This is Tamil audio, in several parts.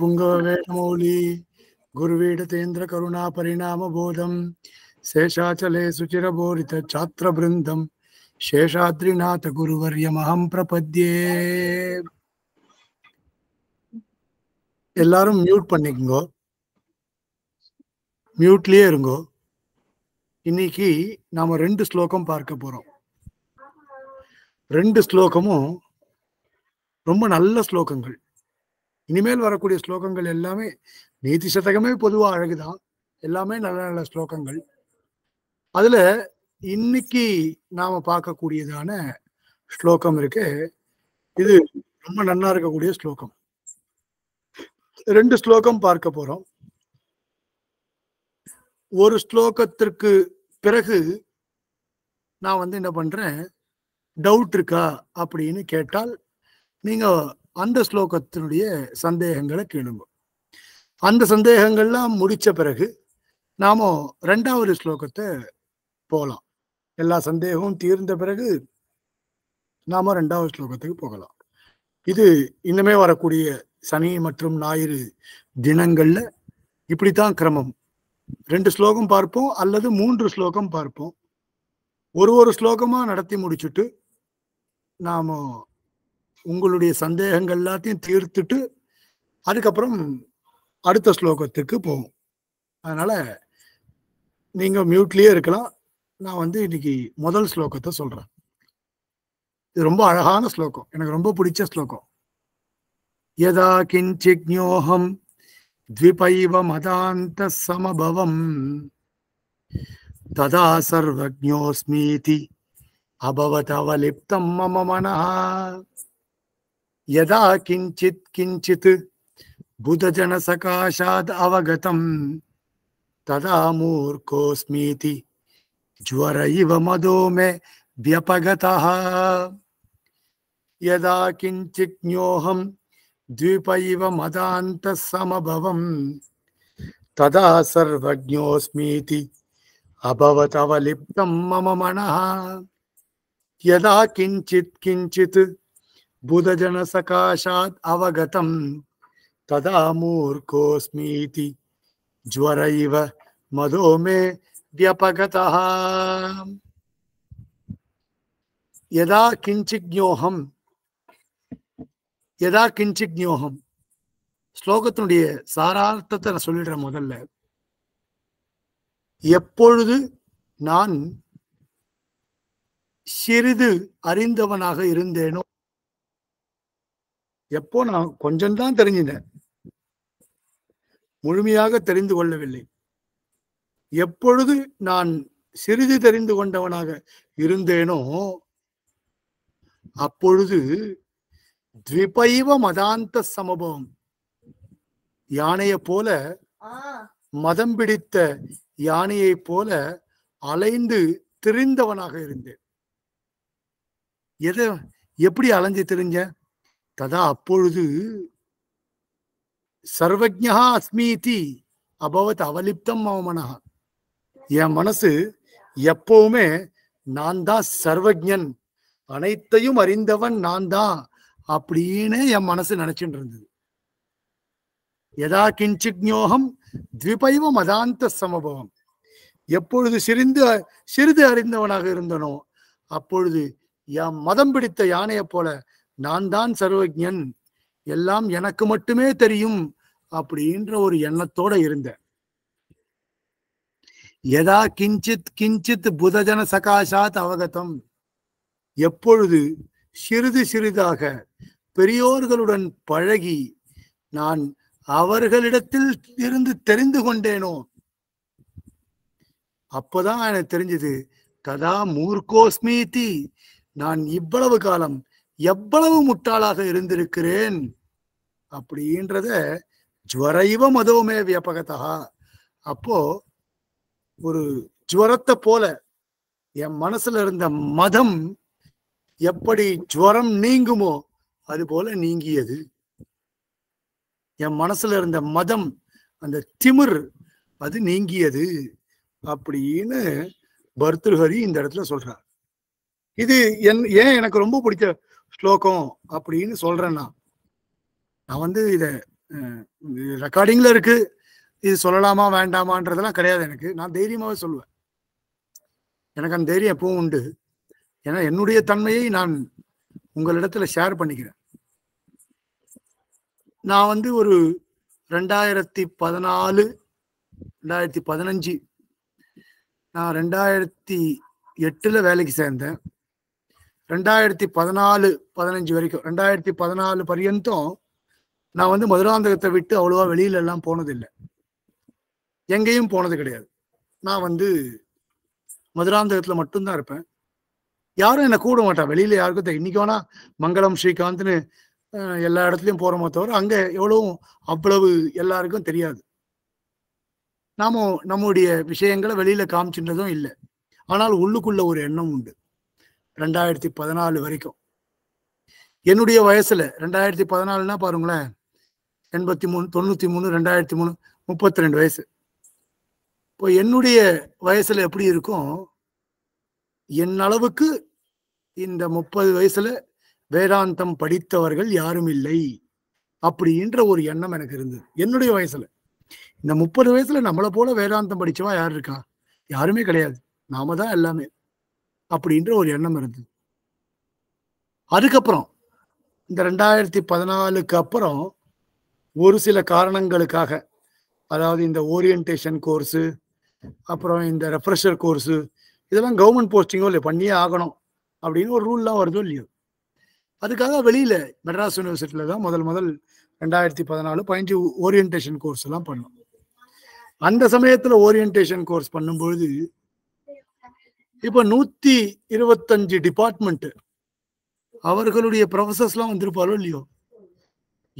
சிந்து புங்கவ கருணா பரிணாம போதம் சேஷாச்சலே சுச்சிரபோரித சாத்திர பிருந்தம் சேஷாத்ரிநாத குருவரிய மகம் பிரபத்யே எல்லாரும் மியூட் பண்ணிக்கோ மியூட்லயே இருங்கோ இன்னைக்கு நாம ரெண்டு ஸ்லோகம் பார்க்க போறோம் ரெண்டு ஸ்லோகமும் ரொம்ப நல்ல ஸ்லோகங்கள் இனிமேல் வரக்கூடிய ஸ்லோகங்கள் எல்லாமே நீதி சதகமே பொதுவாக அழகுதான் எல்லாமே நல்ல நல்ல ஸ்லோகங்கள் அதுல இன்னைக்கு நாம பார்க்கக்கூடியதான ஸ்லோகம் இருக்கு இது ரொம்ப நன்னா இருக்கக்கூடிய ஸ்லோகம் ரெண்டு ஸ்லோகம் பார்க்க போறோம் ஒரு ஸ்லோகத்திற்கு பிறகு நான் வந்து என்ன பண்றேன் டவுட் இருக்கா அப்படின்னு கேட்டால் நீங்க அந்த ஸ்லோகத்தினுடைய சந்தேகங்களை கேளுங்க அந்த சந்தேகங்கள்லாம் முடிச்ச பிறகு நாம ரெண்டாவது ஸ்லோகத்தை போகலாம் எல்லா சந்தேகமும் தீர்ந்த பிறகு நாம ரெண்டாவது ஸ்லோகத்துக்கு போகலாம் இது இன்னுமே வரக்கூடிய சனி மற்றும் ஞாயிறு தினங்கள்ல இப்படித்தான் கிரமம் ரெண்டு ஸ்லோகம் பார்ப்போம் அல்லது மூன்று ஸ்லோகம் பார்ப்போம் ஒரு ஒரு ஸ்லோகமா நடத்தி முடிச்சுட்டு நாம உங்களுடைய சந்தேகங்கள் எல்லாத்தையும் தீர்த்துட்டு அதுக்கப்புறம் அடுத்த ஸ்லோகத்துக்கு போகும் அதனால நீங்க மியூட்லயே இருக்கலாம் நான் வந்து இன்னைக்கு முதல் ஸ்லோகத்தை சொல்றேன் இது ரொம்ப அழகான ஸ்லோகம் எனக்கு ரொம்ப பிடிச்ச ஸ்லோகம் யதா கிஞ்சிக்ஞோகம் மதாந்த சமபவம் ததா சர்வக்ஞோஸ்மீதி அபவத் அவலிப்தம் மம मनः यदा किञ्चित् किञ्चित् बुधजनसकाशाद् अवगतं तदा मूर्खोऽस्मीति ज्वर इव मदो मे व्यपगतः यदा किञ्चित् ज्ञोऽहं द्वीप इव मदान्तसमभवम् तदा सर्वज्ञोऽस्मीति अभवत् अवलिप्तं मम मन यदा किञ्चित् किञ्चित् புதஜனசகாஷாத் அவகதம் ததா मूर्खोऽस्मीति ஜுவர இவ மதோமே मे எதா கிஞ்சிக் கிஞ்சிக்ஞோகம் எதா கிஞ்சிக்ஞோகம் ஸ்லோகத்தினுடைய சாரார்த்தத்தை நான் சொல்லிடுறேன் முதல்ல எப்பொழுது நான் சிறிது அறிந்தவனாக இருந்தேனோ எப்போ நான் கொஞ்சம் தான் தெரிஞ்சினேன் முழுமையாக தெரிந்து கொள்ளவில்லை எப்பொழுது நான் சிறிது தெரிந்து கொண்டவனாக இருந்தேனோ அப்பொழுது த்விபைவ மதாந்த சமபவம் யானைய போல மதம் பிடித்த யானையை போல அலைந்து திரிந்தவனாக இருந்தேன் எதை எப்படி அலைஞ்சு திரிஞ்சேன் ததா அப்பொழுது சர்வஜா அஸ்மீதி அபவத் அவலிப்தம் மனஹா என் மனசு எப்பவுமே நான் தான் சர்வஜன் அனைத்தையும் அறிந்தவன் நான் தான் அப்படின்னு என் மனசு நினைச்சுட்டு இருந்தது எதா கிஞ்சிக்ஞோகம் த்விபைவ மதாந்த சமபவம் எப்பொழுது சிறிந்து சிறிது அறிந்தவனாக இருந்தனோ அப்பொழுது என் மதம் பிடித்த யானையை போல நான் தான் சர்வஜன் எல்லாம் எனக்கு மட்டுமே தெரியும் அப்படின்ற ஒரு எண்ணத்தோட இருந்தேன் எதா கிஞ்சித் கிஞ்சித் புதஜன சகாஷாத் அவகதம் எப்பொழுது சிறிது சிறிதாக பெரியோர்களுடன் பழகி நான் அவர்களிடத்தில் இருந்து தெரிந்து கொண்டேனோ அப்பதான் எனக்கு தெரிஞ்சது ததா மூர்க்கோஸ்மீதி நான் இவ்வளவு காலம் எவ்வளவு முட்டாளாக இருந்திருக்கிறேன் அப்படின்றத ஜுவரைவ மதவுமே வியப்பகத்தா அப்போ ஒரு ஜுவரத்தை போல என் மனசுல இருந்த மதம் எப்படி ஜுவரம் நீங்குமோ அது போல நீங்கியது என் மனசுல இருந்த மதம் அந்த திமிர் அது நீங்கியது அப்படின்னு பர்திருஹரி இந்த இடத்துல சொல்றார் இது என் ஏன் எனக்கு ரொம்ப பிடிச்ச ஸ்லோகம் அப்படின்னு சொல்றேன் நான் நான் வந்து இதை ரெக்கார்டிங்ல இருக்கு இது சொல்லலாமா வேண்டாமான்றதெல்லாம் கிடையாது எனக்கு நான் தைரியமாவே சொல்லுவேன் எனக்கு அந்த தைரியம் எப்பவும் உண்டு ஏன்னா என்னுடைய தன்மையை நான் உங்களிடத்துல ஷேர் பண்ணிக்கிறேன் நான் வந்து ஒரு ரெண்டாயிரத்தி பதினாலு ரெண்டாயிரத்தி பதினஞ்சு நான் ரெண்டாயிரத்தி எட்டில் வேலைக்கு சேர்ந்தேன் ரெண்டாயிரத்தி பதினாலு பதினஞ்சு வரைக்கும் ரெண்டாயிரத்தி பதினாலு பர்யந்தம் நான் வந்து மதுராந்தகத்தை விட்டு அவ்வளோவா வெளியில எல்லாம் போனதில்லை எங்கேயும் போனது கிடையாது நான் வந்து மதுராந்தகத்தில் மட்டும்தான் இருப்பேன் யாரும் என்னை கூட மாட்டான் வெளியில யாருக்கும் இன்னைக்கு வேணா மங்களம் ஸ்ரீகாந்த்னு எல்லா இடத்துலையும் போகிறோமோ தவிர அங்கே எவ்வளவும் அவ்வளவு எல்லாருக்கும் தெரியாது நாமும் நம்முடைய விஷயங்களை வெளியில காமிச்சுன்றதும் இல்லை ஆனால் உள்ளுக்குள்ள ஒரு எண்ணம் உண்டு ரெண்டாயிரத்தி பதினாலு வரைக்கும் என்னுடைய வயசுல ரெண்டாயிரத்தி பதினாலுன்னா பாருங்களேன் எண்பத்தி மூணு தொண்ணூத்தி மூணு ரெண்டாயிரத்தி மூணு முப்பத்தி ரெண்டு வயசு இப்போ என்னுடைய வயசுல எப்படி இருக்கும் என் அளவுக்கு இந்த முப்பது வயசுல வேதாந்தம் படித்தவர்கள் யாரும் இல்லை அப்படின்ற ஒரு எண்ணம் எனக்கு இருந்தது என்னுடைய வயசுல இந்த முப்பது வயசுல நம்மளை போல வேதாந்தம் படிச்சவா யார் இருக்கா யாருமே கிடையாது நாம தான் எல்லாமே அப்படின்ற ஒரு எண்ணம் இருந்தது அதுக்கப்புறம் இந்த ரெண்டாயிரத்தி பதினாலுக்கு அப்புறம் ஒரு சில காரணங்களுக்காக அதாவது இந்த ஓரியன்டேஷன் கோர்ஸு அப்புறம் இந்த ரெஃப்ரெஷர் கோர்ஸு இதெல்லாம் கவர்மெண்ட் போஸ்டிங்கோ இல்லை பண்ணியே ஆகணும் அப்படின்னு ஒரு ரூல்லாம் வருதோ இல்லையோ அதுக்காக வெளியில் மெட்ராஸ் யூனிவர்சிட்டியில் தான் முதல் முதல் ரெண்டாயிரத்தி பதினாலு பதினஞ்சு ஓரியன்டேஷன் கோர்ஸ் எல்லாம் பண்ணோம் அந்த சமயத்தில் ஓரியன்டேஷன் கோர்ஸ் பண்ணும்பொழுது இப்போ நூத்தி இருபத்தஞ்சு டிபார்ட்மெண்ட் அவர்களுடைய ப்ரொஃபசர்ஸ்லாம் வந்திருப்பாரோ இல்லையோ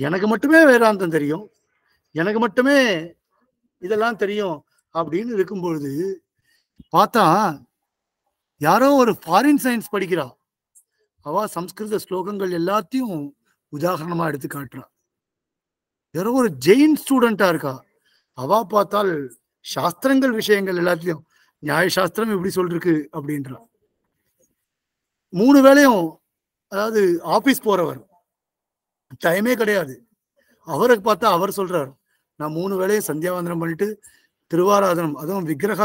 எனக்கு மட்டுமே வேதாந்தம் தெரியும் எனக்கு மட்டுமே இதெல்லாம் தெரியும் அப்படின்னு இருக்கும் பொழுது பார்த்தா யாரோ ஒரு ஃபாரின் சயின்ஸ் படிக்கிறா அவ சம்ஸ்கிருத ஸ்லோகங்கள் எல்லாத்தையும் உதாரணமா எடுத்து காட்டுறா யாரோ ஒரு ஜெயின் ஸ்டூடெண்டா இருக்கா அவ பார்த்தால் சாஸ்திரங்கள் விஷயங்கள் எல்லாத்தையும் நியாயசாஸ்திரம் எப்படி சொல்றிருக்கு அப்படின்றான் மூணு வேலையும் அதாவது ஆபீஸ் போறவர் டைமே கிடையாது அவருக்கு பார்த்தா அவர் சொல்றார் நான் மூணு வேலையும் சந்தியாவந்தனம் பண்ணிட்டு திருவாராதனம் அதுவும் விக்கிரக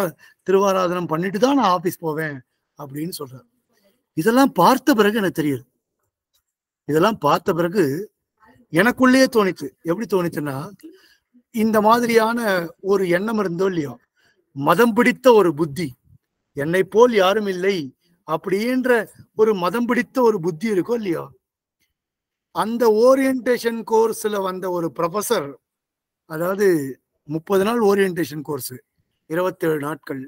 திருவாராதனம் பண்ணிட்டு தான் நான் ஆபீஸ் போவேன் அப்படின்னு சொல்றார் இதெல்லாம் பார்த்த பிறகு எனக்கு தெரியுது இதெல்லாம் பார்த்த பிறகு எனக்குள்ளேயே தோணிச்சு எப்படி தோணிச்சுன்னா இந்த மாதிரியான ஒரு எண்ணம் இருந்தோ இல்லையோ மதம் பிடித்த ஒரு புத்தி என்னை போல் யாரும் இல்லை அப்படின்ற ஒரு மதம் பிடித்த ஒரு புத்தி இருக்கோ இல்லையோ அந்த ஓரியன்டேஷன் கோர்ஸ்ல வந்த ஒரு ப்ரொஃபஸர் அதாவது முப்பது நாள் ஓரியன்டேஷன் கோர்ஸ் இருபத்தேழு நாட்கள்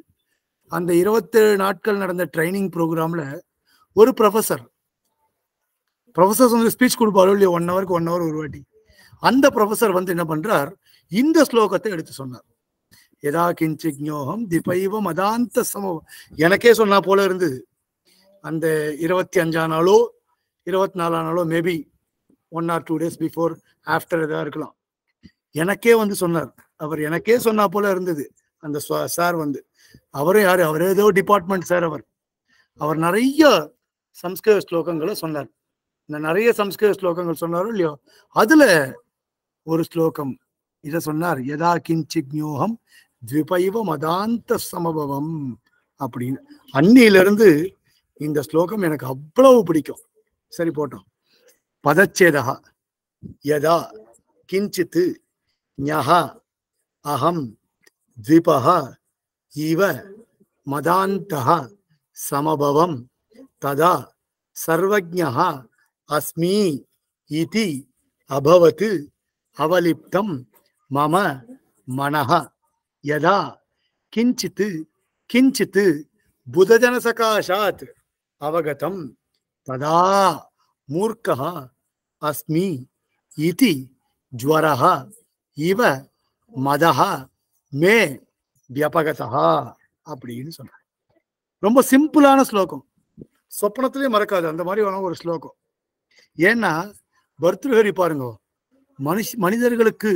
அந்த இருபத்தேழு நாட்கள் நடந்த ட்ரைனிங் ப்ரோக்ராம்ல ஒரு ப்ரொஃபஸர் ப்ரொஃபஸர்ஸ் வந்து ஸ்பீச் கொடுப்பாரோ இல்லையா ஒன் ஹவருக்கு ஒன் ஹவர் ஒரு வாட்டி அந்த ப்ரொஃபஸர் வந்து என்ன பண்றார் இந்த ஸ்லோகத்தை எடுத்து சொன்னார் எதா கிஞ்சிக்ஞோகம் திபைவ மதாந்த சமம் எனக்கே சொன்னா போல இருந்தது அந்த இருபத்தி அஞ்சா நாளோ இருபத்தி நாலா நாளோ maybe one or two days before after இதாக இருக்கலாம் எனக்கே வந்து சொன்னார் அவர் எனக்கே சொன்னா போல இருந்தது அந்த சார் வந்து அவரும் யாரு அவர் ஏதோ டிபார்ட்மெண்ட் சார் அவர் அவர் நிறைய சம்ஸ்கிருத ஸ்லோகங்களை சொன்னார் இந்த நிறைய சம்ஸ்கிருத ஸ்லோகங்கள் சொன்னாரோ இல்லையோ அதுல ஒரு ஸ்லோகம் இதை சொன்னார் யதா கிஞ்சிக் ஞோகம் த்விபைவ மதாந்த சமபவம் அப்படின்னு அன்னியிலிருந்து இந்த ஸ்லோகம் எனக்கு அவ்வளவு பிடிக்கும் சரி போட்டோம் பதச்சேதா யதா கிஞ்சித்து ஞகா அகம் த்விபா இவ மதாந்தா சமபவம் ததா சர்வஜா அஸ்மி இதி அபவத் அவலிப்தம் மம மனஹா யதா கிஞ்சித்து கிஞ்சித்து புதஜன சகாஷாத் அவகதம் ததா மூர்க்கா அஸ்மி இதி ஜுவரः இவ மதः மே வியபகதா அப்படின்னு சொன்னார் ரொம்ப சிம்பிளான ஸ்லோகம் சொப்பனத்திலே மறக்காது அந்த மாதிரி ஒரு ஸ்லோகம் ஏன்னா பர்த்ருஹரி பாருங்க மனுஷ மனிதர்களுக்கு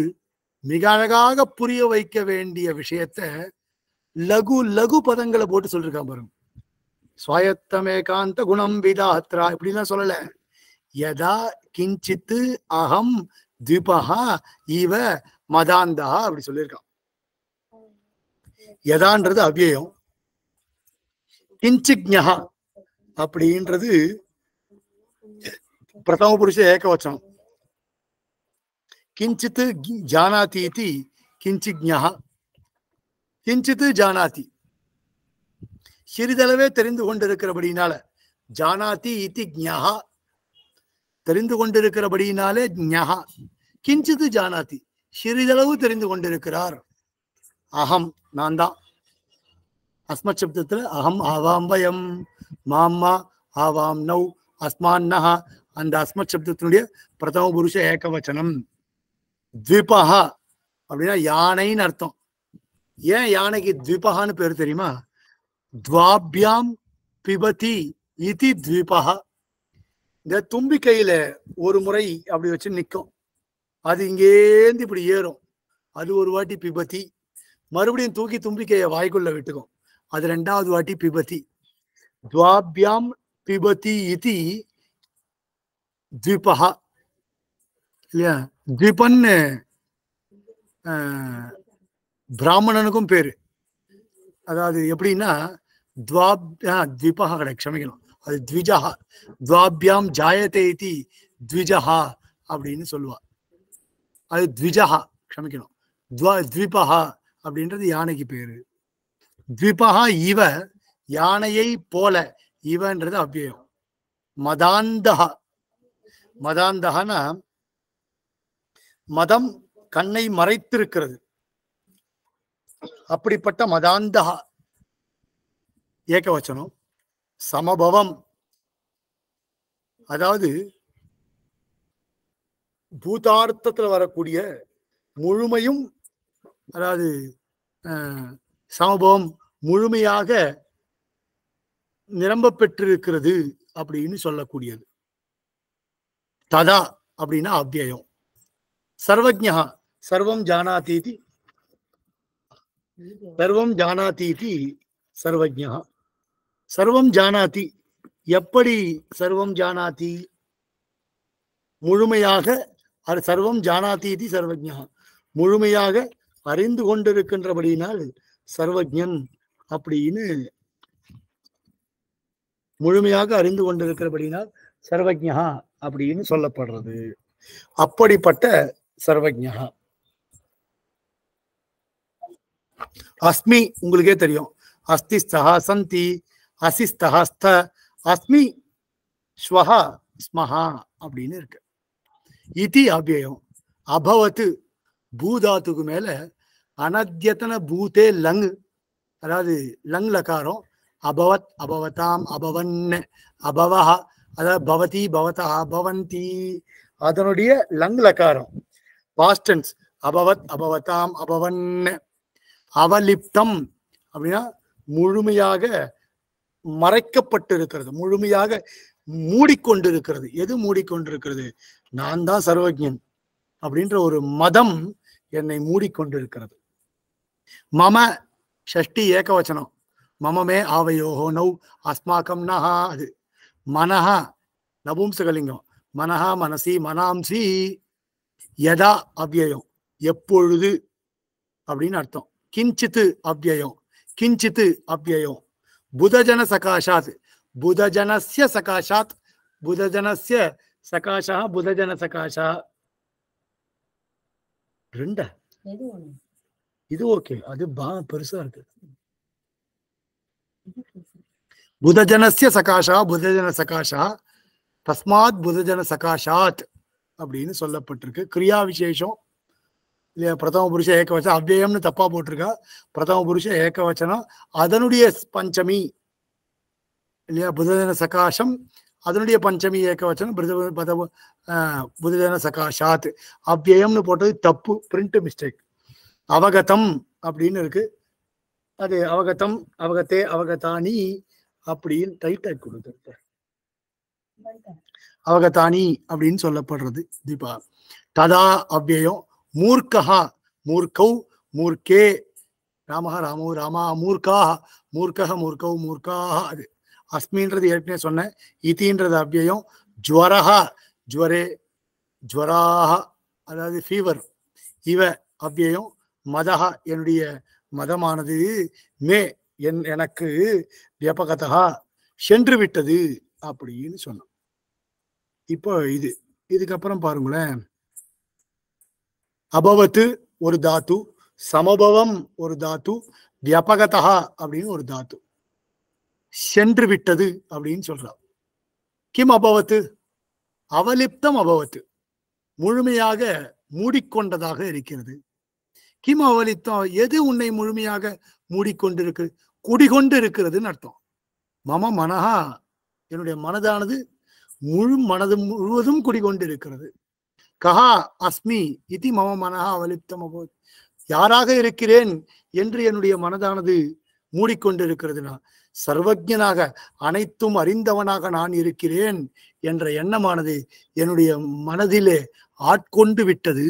மிக அழகாக புரிய வைக்க வேண்டிய விஷயத்த லகு லகு பதங்களை போட்டு சொல்லிருக்கான் பாருங்க சுவாயத்தமே காந்த குணம் விதாத்ரா இப்படிலாம் சொல்லல யதா கிஞ்சித்து அகம் திபகா இவ மதாந்தா அப்படி சொல்லியிருக்கான் யதான்றது அவ்வியம் கிஞ்சிக்ஞா அப்படின்றது பிரதம புருஷ ஏகவச்சனம் கிஞ்சித் ஜானாதி இது கிஞ்சிஜா கிஞ்சித் ஜானாதி சிறிதளவே தெரிந்து கொண்டிருக்கிறபடினால ஜானாதி இது ஜா தெரிந்து கொண்டிருக்கிறபடினாலே ஜா கிஞ்சித் ஜானாதி சிறிதளவு தெரிந்து கொண்டிருக்கிறார் அகம் நான் தான் அஸ்மத் சப்தத்தில் அகம் ஆவாம் வயம் மாம்மா ஆவாம் நௌ அஸ்மான் நகா அந்த அஸ்மத் சப்தத்தினுடைய பிரதம புருஷ ஏகவச்சனம் த்விபஹா அப்படின்னா யானைன்னு அர்த்தம் ஏன் யானைக்கு த்விபஹான்னு பேர் தெரியுமா துவாபியாம் பிபதி இதி திபகா இந்த தும்பிக்கையில ஒரு முறை அப்படி வச்சு நிற்கும் அது இங்கேருந்து இப்படி ஏறும் அது ஒரு வாட்டி பிபத்தி மறுபடியும் தூக்கி தும்பிக்கையை வாய்க்குள்ள விட்டுக்கும் அது ரெண்டாவது வாட்டி பிபத்தி துவாபியாம் பிபதி இதி திபகா இல்லையா திபன்னு பிராமணனுக்கும் பேரு அதாவது எப்படின்னா துவாப் தீபகா கிடையாது க்ஷமிக்கணும் அது த்விஜா துவாபியாம் ஜாயத்தை இத்தி த்விஜஹா அப்படின்னு சொல்லுவா அது த்விஜஹா க்ஷமிக்கணும் துவா த்விபஹா அப்படின்றது யானைக்கு பேரு த்விபஹா இவ யானையை போல இவன்றது அவ்வியம் மதாந்தகா மதாந்தகனா மதம் கண்ணை மறைத்திருக்கிறது அப்படிப்பட்ட மதாந்தகா வச்சனும் சமபவம் அதாவது பூதார்த்தத்தில் வரக்கூடிய முழுமையும் அதாவது சமபவம் முழுமையாக நிரம்ப பெற்றிருக்கிறது அப்படின்னு சொல்லக்கூடியது ததா அப்படின்னா அவ்வியம் சர்வஜா சர்வம் ஜானாதீதி சர்வம் ஜானாதீதி சர்வஜா சர்வம் ஜானாதி எப்படி சர்வம் ஜானாதி முழுமையாக சர்வம் ஜானாதீதி சர்வஜா முழுமையாக அறிந்து கொண்டிருக்கின்றபடியினால் சர்வஜன் அப்படின்னு முழுமையாக அறிந்து கொண்டிருக்கிறபடினால் சர்வஜா அப்படின்னு சொல்லப்படுறது அப்படிப்பட்ட சர்வஜா அஸ்மி உங்களுக்கே தெரியும் அஸ்தி ஸ்தா சந்தி அசி ஸ்தா அஸ்மி ஸ்வஹா ஸ்மஹா அப்படின்னு இருக்கு இதி அவ்யயம் அபவத்து பூதாத்துக்கு மேல அனத்தியத்தன பூதே லங் அதாவது லங் லகாரம் அபவத் அபவதாம் அபவன் அபவஹா அதாவது பவதி பவதா பவந்தி அதனுடைய லங் லகாரம் பாஸ்டன்ஸ் அபவத் அபவதாம் அபவன் அவலிப்தம் அப்படின்னா முழுமையாக மறைக்கப்பட்டு இருக்கிறது முழுமையாக மூடிக்கொண்டிருக்கிறது எது மூடிக்கொண்டிருக்கிறது நான் தான் சர்வஜன் அப்படின்ற ஒரு மதம் என்னை மூடிக்கொண்டிருக்கிறது மம ஷஷ்டி ஏகவச்சனம் மமமே ஆவையோஹோ நௌ அஸ்மாக்கம் நஹா அது மனஹா நபும்சகலிங்கம் மனஹா மனசி மனாம்சி யதா அவ்யயம் எப்பொழுது அப்படின்னு அர்த்தம் கிஞ்சித்து அவ்யயம் கிஞ்சித்து அவ்யயம் புதஜன சகாஷாத் புதஜனசிய சகாஷாத் புதஜனசிய சகாஷா புதஜன சகாஷா ரெண்டா இது ஓகே அது பா பெருசா இருக்கு புதஜனசிய சகாஷா புதஜன சகாஷா தஸ்மாத் புதஜன சகாஷாத் அப்படின்னு சொல்லப்பட்டிருக்கு கிரியா விசேஷம் இல்லையா பிரதம புருஷ ஏகவச்சனம் அவ்வயம்னு தப்பா போட்டிருக்கா பிரதம புருஷ ஏகவச்சனம் அதனுடைய பஞ்சமி இல்லையா புதன சகாசம் அதனுடைய பஞ்சமி ஏகவச்சனம் பிரதம புததின சகாஷாத் அவ்வயம்னு போட்டது தப்பு பிரிண்ட் மிஸ்டேக் அவகதம் அப்படின்னு இருக்கு அது அவகதம் அவகத்தே அவகதானி அப்படின்னு டைட்டாக கொடுத்துருக்க அவகதானி அப்படின்னு சொல்லப்படுறது தீபா ததா அவ்வியம் மூர்க்கா மூர்க்கௌ மூர்க்கே ராமஹ ராமோ ராமா மூர்க்காக மூர்க்கக மூர்க்கௌ மூர்க்காக அது அஸ்மின்றது ஏற்கனவே சொன்னேன் இத்தின்றது அவ்வியம் ஜுவரஹா ஜுவரே ஜுவராக அதாவது ஃபீவர் இவ அவ்வியம் மதஹா என்னுடைய மதமானது மே என் எனக்கு வியபகதா சென்று விட்டது அப்படின்னு சொன்னான் இப்போ இது இதுக்கப்புறம் பாருங்களேன் அபவத்து ஒரு தாத்து சமபவம் ஒரு தாத்து வியபகதா அப்படின்னு ஒரு தாத்து சென்று விட்டது அப்படின்னு சொல்றா கிம் அபவத்து அவலிப்தம் அபவத்து முழுமையாக மூடிக்கொண்டதாக இருக்கிறது கிம் அவலித்தம் எது உன்னை முழுமையாக மூடிக்கொண்டிருக்கு குடிகொண்டு இருக்கிறதுன்னு அர்த்தம் மம மனஹா என்னுடைய மனதானது முழு மனது முழுவதும் குடிகொண்டிருக்கிறது கஹா அஸ்மி இதி மம மனஹா அவலிப்தம் அபோத் யாராக இருக்கிறேன் என்று என்னுடைய மனதானது மூடிக்கொண்டிருக்கிறது நான் சர்வஜனாக அனைத்தும் அறிந்தவனாக நான் இருக்கிறேன் என்ற எண்ணமானது என்னுடைய மனதிலே ஆட்கொண்டு விட்டது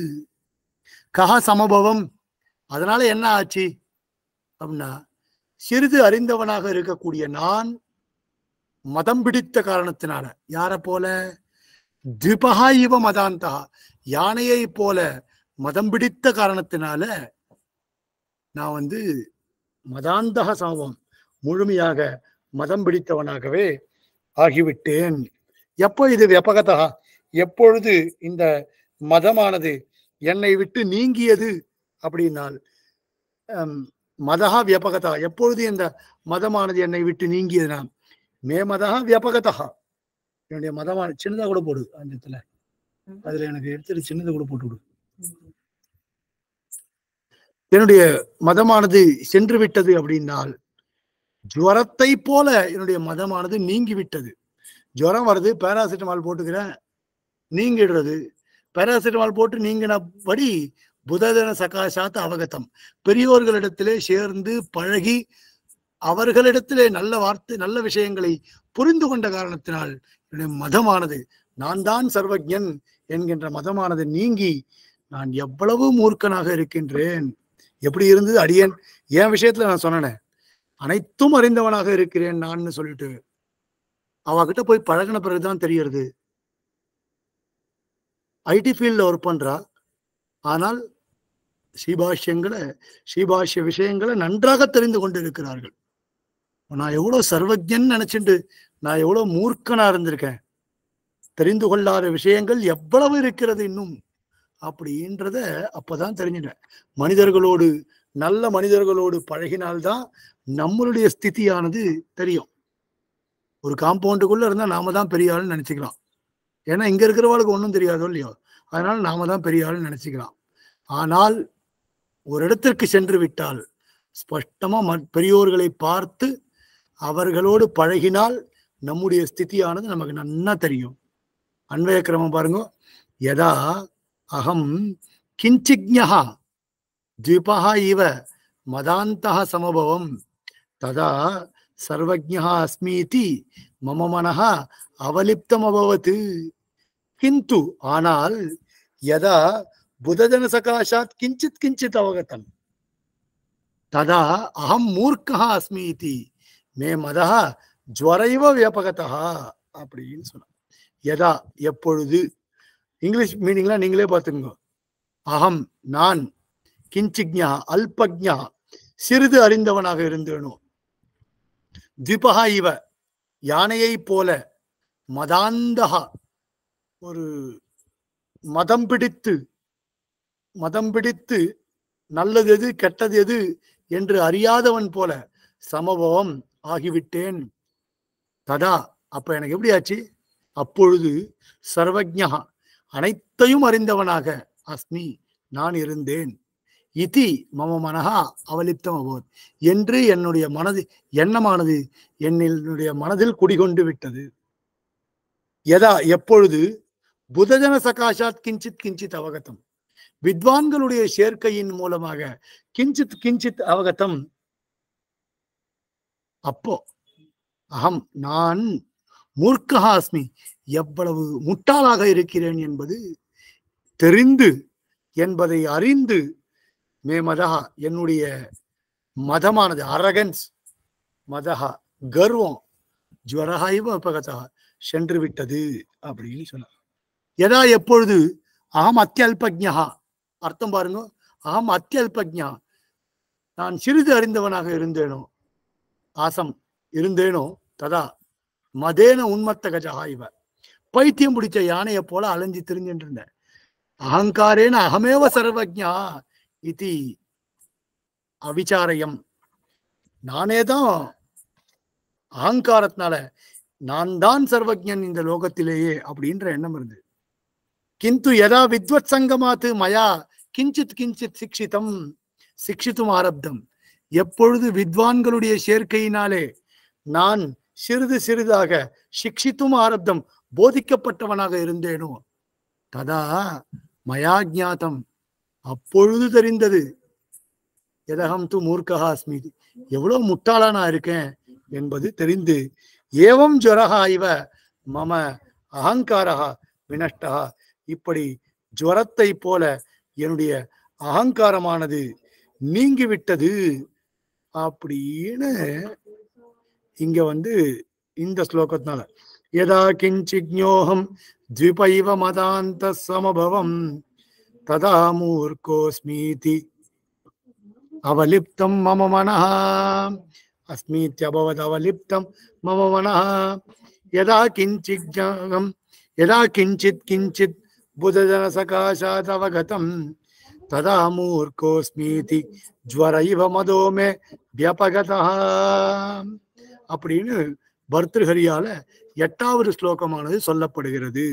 கஹா சமபவம் அதனால என்ன ஆச்சு அப்படின்னா சிறிது அறிந்தவனாக இருக்கக்கூடிய நான் மதம் பிடித்த காரணத்தினால யார போல திபகா இவ மதாந்தா யானையை போல மதம் பிடித்த காரணத்தினால நான் வந்து மதாந்தக சாபம் முழுமையாக மதம் பிடித்தவனாகவே ஆகிவிட்டேன் எப்போ இது வெப்பகதா எப்பொழுது இந்த மதமானது என்னை விட்டு நீங்கியது அப்படின்னால் மதகா வியப்பகதா எப்பொழுது இந்த மதமானது என்னை விட்டு நீங்கியது நான் மே மதகா வியாபகத்தகா என்னுடைய மதமான சின்னதா கூட போடு அந்த இடத்துல அதுல எனக்கு எடுத்துட்டு சின்னதை கூட போட்டு விடு என்னுடைய மதமானது சென்று விட்டது அப்படின்னால் ஜுவரத்தை போல என்னுடைய மதமானது நீங்கி விட்டது ஜுரம் வருது பேராசிட்டமால் போட்டுக்கிறேன் நீங்கிடுறது பேராசிட்டமால் போட்டு நீங்கினபடி புததன சகாசாத்த அவகத்தம் பெரியோர்களிடத்திலே சேர்ந்து பழகி அவர்களிடத்திலே நல்ல வார்த்தை நல்ல விஷயங்களை புரிந்து கொண்ட காரணத்தினால் என்னுடைய மதமானது நான் தான் சர்வஜன் என்கின்ற மதமானது நீங்கி நான் எவ்வளவு மூர்க்கனாக இருக்கின்றேன் எப்படி இருந்தது அடியேன் என் விஷயத்துல நான் சொன்னேன் அனைத்தும் அறிந்தவனாக இருக்கிறேன் நான் சொல்லிட்டு அவகிட்ட போய் பழகின பிறகுதான் தெரியறது ஐடி ஃபீல்டில் ஒர்க் பண்ணுறா ஆனால் ஸ்ரீபாஷ்யங்களை ஸ்ரீபாஷ்ய விஷயங்களை நன்றாக தெரிந்து கொண்டு இருக்கிறார்கள் நான் எவ்வளோ சர்வஜன் நினைச்சுண்டு நான் எவ்வளோ மூர்க்கனா இருந்திருக்கேன் தெரிந்து கொள்ளாத விஷயங்கள் எவ்வளவு இருக்கிறது இன்னும் அப்படின்றத அப்பதான் தெரிஞ்சிட்டேன் மனிதர்களோடு நல்ல மனிதர்களோடு பழகினால்தான் நம்மளுடைய ஸ்திதியானது தெரியும் ஒரு காம்பவுண்டுக்குள்ள இருந்தா நாம தான் பெரிய ஆளுன்னு நினைச்சுக்கலாம் ஏன்னா இங்க இருக்கிறவாளுக்கு ஒன்றும் தெரியாதோ இல்லையோ அதனால நாம தான் பெரிய ஆளுன்னு நினைச்சுக்கலாம் ஆனால் ஒரு இடத்திற்கு சென்று விட்டால் ஸ்பஷ்டமா பெரியோர்களை பார்த்து அவர்களோடு பழகினால் நம்முடைய ஸ்தித்தியானது நமக்கு நன்னா தெரியும் அன்பய கிரமம் பாருங்க எதா அகம் கிஞ்சிக்யா தீபா இவ மதாந்தா சமபவம் ததா சர்வஜா அஸ்மீதி மம மனஹா அவலிப்தம் அபவத் கிந்து ஆனால் எதா புதஜன சகாஷாத் கிஞ்சித் கிஞ்சித் அவகத்தம் ததா அகம் மூர்க்கா அஸ்மி மே மதா ஜுவரைவ வியப்பகத்தா அப்படின்னு சொன்னான் எதா எப்பொழுது இங்கிலீஷ் மீனிங்லாம் நீங்களே பார்த்துங்க அகம் நான் கிஞ்சிக்யா அல்பக்யா சிறிது அறிந்தவனாக இருந்தேனும் திபகா இவ யானையை போல மதாந்தகா ஒரு மதம் பிடித்து மதம் பிடித்து நல்லது எது கெட்டது எது என்று அறியாதவன் போல சமபவம் ஆகிவிட்டேன் ததா அப்ப எனக்கு எப்படி ஆச்சு அப்பொழுது சர்வஜா அனைத்தையும் அறிந்தவனாக அஸ்மி நான் இருந்தேன் இதி மம மனஹா அவலித்தம் அபோத் என்று என்னுடைய மனது எண்ணமானது என்னுடைய மனதில் குடிகொண்டு விட்டது எதா எப்பொழுது புதஜன சகாஷாத் கிஞ்சித் கிஞ்சித் அவகத்தம் வித்வான்களுடைய சேர்க்கையின் மூலமாக கிஞ்சித் கிஞ்சித் அவகத்தம் அப்போ அகம் நான் அஸ்மி எவ்வளவு முட்டாளாக இருக்கிறேன் என்பது தெரிந்து என்பதை அறிந்து மே மதஹா என்னுடைய மதமானது அரகன்ஸ் மதஹா கர்வம் ஜுவரஹா இவ சென்று விட்டது அப்படின்னு சொன்னார் எதா எப்பொழுது அகம் அத்தியல்பஜா அர்த்தம் பாருங்க அகம் அத்தியல்பஜா நான் சிறிது அறிந்தவனாக இருந்தேனோ ஆசம் இருந்தேனோ ததா மதேன உண்மத்த கஜகா இவ பைத்தியம் பிடிச்ச யானையை போல அலைஞ்சி திரிஞ்சுட்டு இருந்தேன் அகங்காரேன அகமேவ சர்வஜா இது அவிச்சாரயம் நானே தான் அகங்காரத்தினால நான் தான் சர்வஜன் இந்த லோகத்திலேயே அப்படின்ற எண்ணம் இருந்தது கிந்து எதா வித்வத் சங்கமாத்து மயா கிஞ்சித் கிஞ்சித் சிக்ஷித்தம் சிக்ஷித்தும் ஆரப்தம் எப்பொழுது வித்வான்களுடைய சேர்க்கையினாலே நான் சிறிது சிறிதாக சிக்ஷித்தும் ஆரப்தம் போதிக்கப்பட்டவனாக இருந்தேனோ ததா மயா அப்பொழுது தெரிந்தது எதகம் து மூர்க்கா அஸ்மிதி எவ்வளோ முட்டாளா நான் இருக்கேன் என்பது தெரிந்து ஏவம் ஜுவரகா இவ மம அகங்காரகா வினஷ்டகா இப்படி ஜுவரத்தை போல என்னுடைய அகங்காரமானது நீங்கிவிட்டது அப்படின்னு இங்க வந்து இந்த ஸ்லோகத்தினால யதா கிஞ்சிக்ஞோகம் த்விபைவ மதாந்த சமபவம் ததா மூர்க்கோஸ்மீதி அவலிப்தம் மம மனா அஸ்மீத்தி அபவத் அவலிப்தம் மம மனா எதா யதா கிஞ்சிக்ஞாகம் எதா கிஞ்சித் கிஞ்சித் புதஜன சகாஷாத் அவகதம் तदा மூர்க்கோஸ்மீதி ஜுவர இவ மதோமே வியபகதா அப்படின்னு பர்திருஹரியால எட்டாவது ஸ்லோகமானது சொல்லப்படுகிறது